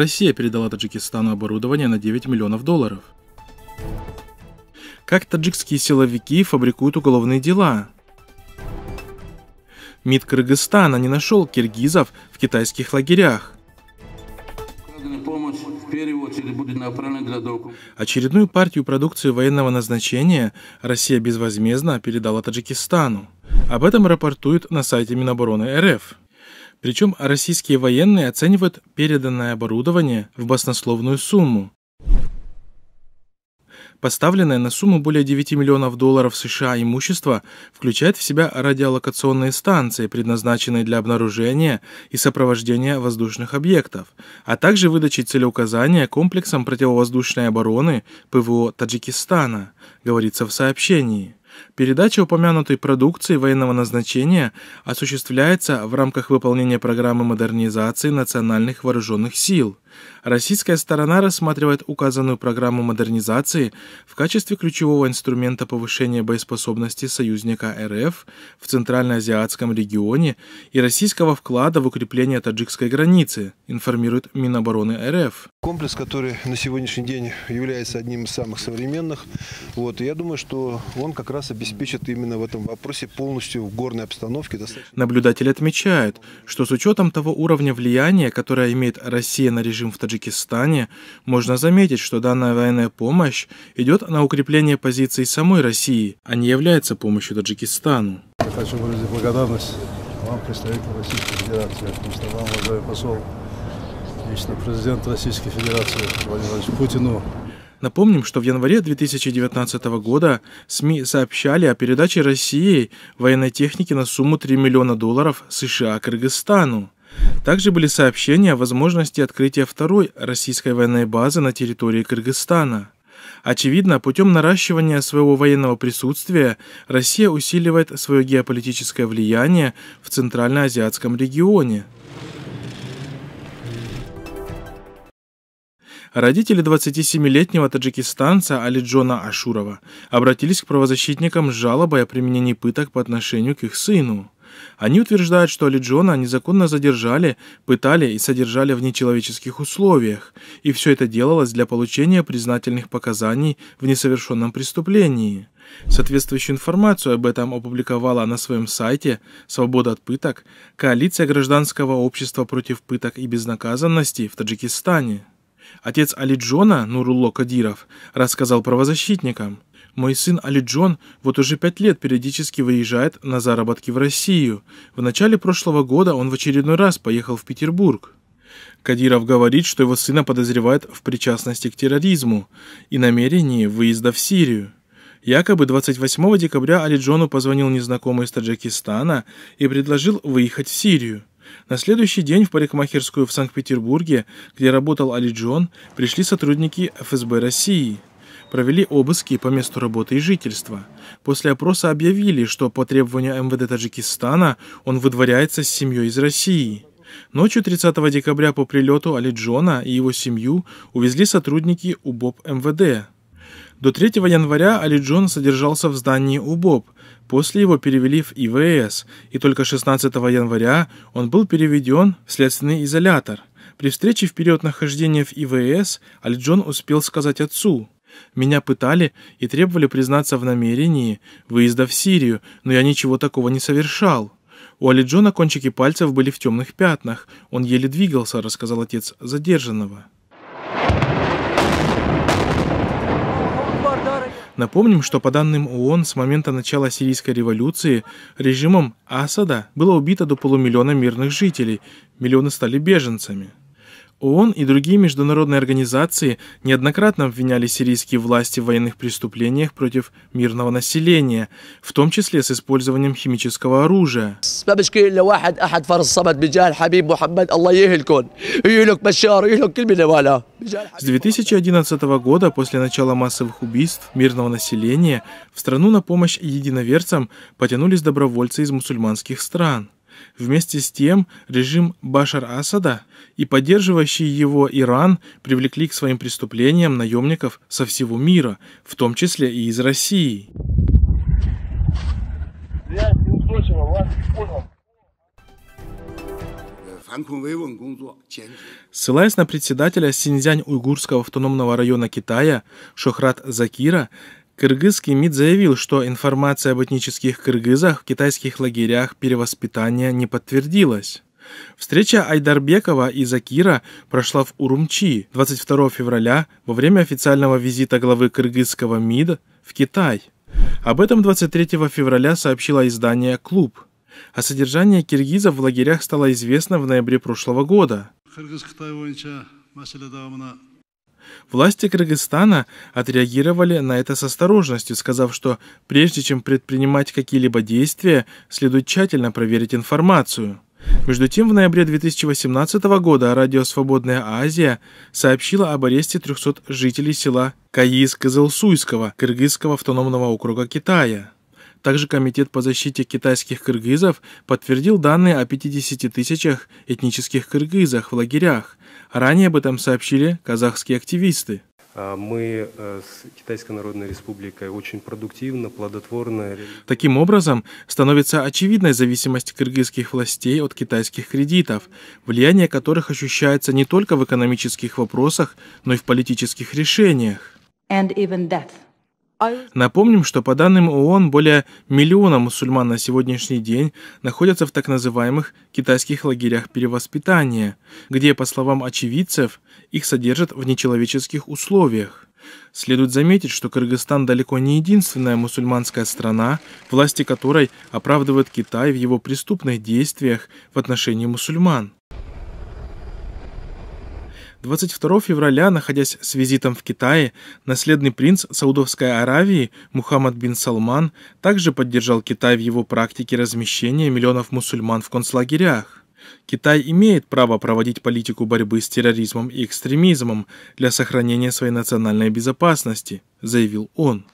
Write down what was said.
Россия передала Таджикистану оборудование на 9 миллионов долларов. Как таджикские силовики фабрикуют уголовные дела? МИД Кыргызстана не нашел киргизов в китайских лагерях. Очередную партию продукции военного назначения Россия безвозмездно передала Таджикистану. Об этом рапортует на сайте Минобороны РФ. Причем российские военные оценивают переданное оборудование в баснословную сумму. Поставленное на сумму более 9 миллионов долларов США имущество включает в себя радиолокационные станции, предназначенные для обнаружения и сопровождения воздушных объектов, а также выдачи целеуказания комплексом противовоздушной обороны ПВО Таджикистана, говорится в сообщении. Передача упомянутой продукции военного назначения осуществляется в рамках выполнения программы модернизации национальных вооруженных сил – Российская сторона рассматривает указанную программу модернизации в качестве ключевого инструмента повышения боеспособности союзника РФ в Центральноазиатском регионе и российского вклада в укрепление таджикской границы, информирует Минобороны РФ. Комплекс, который на сегодняшний день является одним из самых современных, вот, я думаю, что он как раз обеспечит именно в этом вопросе полностью в горной обстановке. Достаточно... Наблюдатели отмечают, что с учетом того уровня влияния, которое имеет Россия на режим режим в Таджикистане, можно заметить, что данная военная помощь идет на укрепление позиций самой России, а не является помощью Таджикистану. Я хочу выразить благодарность вам, представителю Российской Федерации, что вам уважаемый посол, лично президент Российской Федерации Владимир Путину, Напомним, что в январе 2019 года СМИ сообщали о передаче России военной техники на сумму 3 миллиона долларов США Кыргызстану. Также были сообщения о возможности открытия второй российской военной базы на территории Кыргызстана. Очевидно, путем наращивания своего военного присутствия Россия усиливает свое геополитическое влияние в Центральноазиатском регионе. родители 27-летнего таджикистанца Алиджона Ашурова обратились к правозащитникам с жалобой о применении пыток по отношению к их сыну. Они утверждают, что Алиджона незаконно задержали, пытали и содержали в нечеловеческих условиях, и все это делалось для получения признательных показаний в несовершенном преступлении. Соответствующую информацию об этом опубликовала на своем сайте «Свобода от пыток» Коалиция гражданского общества против пыток и безнаказанности в Таджикистане. Отец Алиджона, Нурулло Кадиров, рассказал правозащитникам – мой сын Али Джон вот уже пять лет периодически выезжает на заработки в Россию. В начале прошлого года он в очередной раз поехал в Петербург. Кадиров говорит, что его сына подозревают в причастности к терроризму и намерении выезда в Сирию. Якобы 28 декабря Али Джону позвонил незнакомый из Таджикистана и предложил выехать в Сирию. На следующий день в парикмахерскую в Санкт-Петербурге, где работал Али Джон, пришли сотрудники ФСБ России – провели обыски по месту работы и жительства. После опроса объявили, что по требованию МВД Таджикистана он выдворяется с семьей из России. Ночью 30 декабря по прилету Али Джона и его семью увезли сотрудники УБОП МВД. До 3 января Али Джон содержался в здании УБОП, после его перевели в ИВС, и только 16 января он был переведен в следственный изолятор. При встрече в период нахождения в ИВС Али Джон успел сказать отцу – меня пытали и требовали признаться в намерении выезда в Сирию, но я ничего такого не совершал. У Али Джона кончики пальцев были в темных пятнах. Он еле двигался, рассказал отец задержанного. Напомним, что по данным ООН с момента начала сирийской революции режимом Асада было убито до полумиллиона мирных жителей, миллионы стали беженцами. ООН и другие международные организации неоднократно обвиняли сирийские власти в военных преступлениях против мирного населения, в том числе с использованием химического оружия. С 2011 года, после начала массовых убийств мирного населения, в страну на помощь единоверцам потянулись добровольцы из мусульманских стран. Вместе с тем режим Башар-Асада и поддерживающий его Иран привлекли к своим преступлениям наемников со всего мира, в том числе и из России. Ссылаясь на председателя Синьцзянь-Уйгурского автономного района Китая Шохрат Закира, Кыргызский МИД заявил, что информация об этнических кыргызах в китайских лагерях перевоспитания не подтвердилась. Встреча Айдарбекова и Закира прошла в Урумчи 22 февраля во время официального визита главы кыргызского МИДа в Китай. Об этом 23 февраля сообщило издание «Клуб». О содержании киргизов в лагерях стало известно в ноябре прошлого года. Власти Кыргызстана отреагировали на это с осторожностью, сказав, что прежде чем предпринимать какие-либо действия, следует тщательно проверить информацию. Между тем, в ноябре 2018 года радио «Свободная Азия» сообщила об аресте 300 жителей села Каис Кызылсуйского Кыргызского автономного округа Китая. Также Комитет по защите китайских кыргызов подтвердил данные о 50 тысячах этнических кыргызах в лагерях. Ранее об этом сообщили казахские активисты. А, мы э, с Китайской Народной Республикой очень продуктивно, плодотворно. Таким образом, становится очевидной зависимость кыргызских властей от китайских кредитов, влияние которых ощущается не только в экономических вопросах, но и в политических решениях. And even death. Напомним, что по данным ООН, более миллиона мусульман на сегодняшний день находятся в так называемых китайских лагерях перевоспитания, где, по словам очевидцев, их содержат в нечеловеческих условиях. Следует заметить, что Кыргызстан далеко не единственная мусульманская страна, власти которой оправдывают Китай в его преступных действиях в отношении мусульман. 22 февраля, находясь с визитом в Китае, наследный принц Саудовской Аравии Мухаммад бин Салман также поддержал Китай в его практике размещения миллионов мусульман в концлагерях. Китай имеет право проводить политику борьбы с терроризмом и экстремизмом для сохранения своей национальной безопасности, заявил он.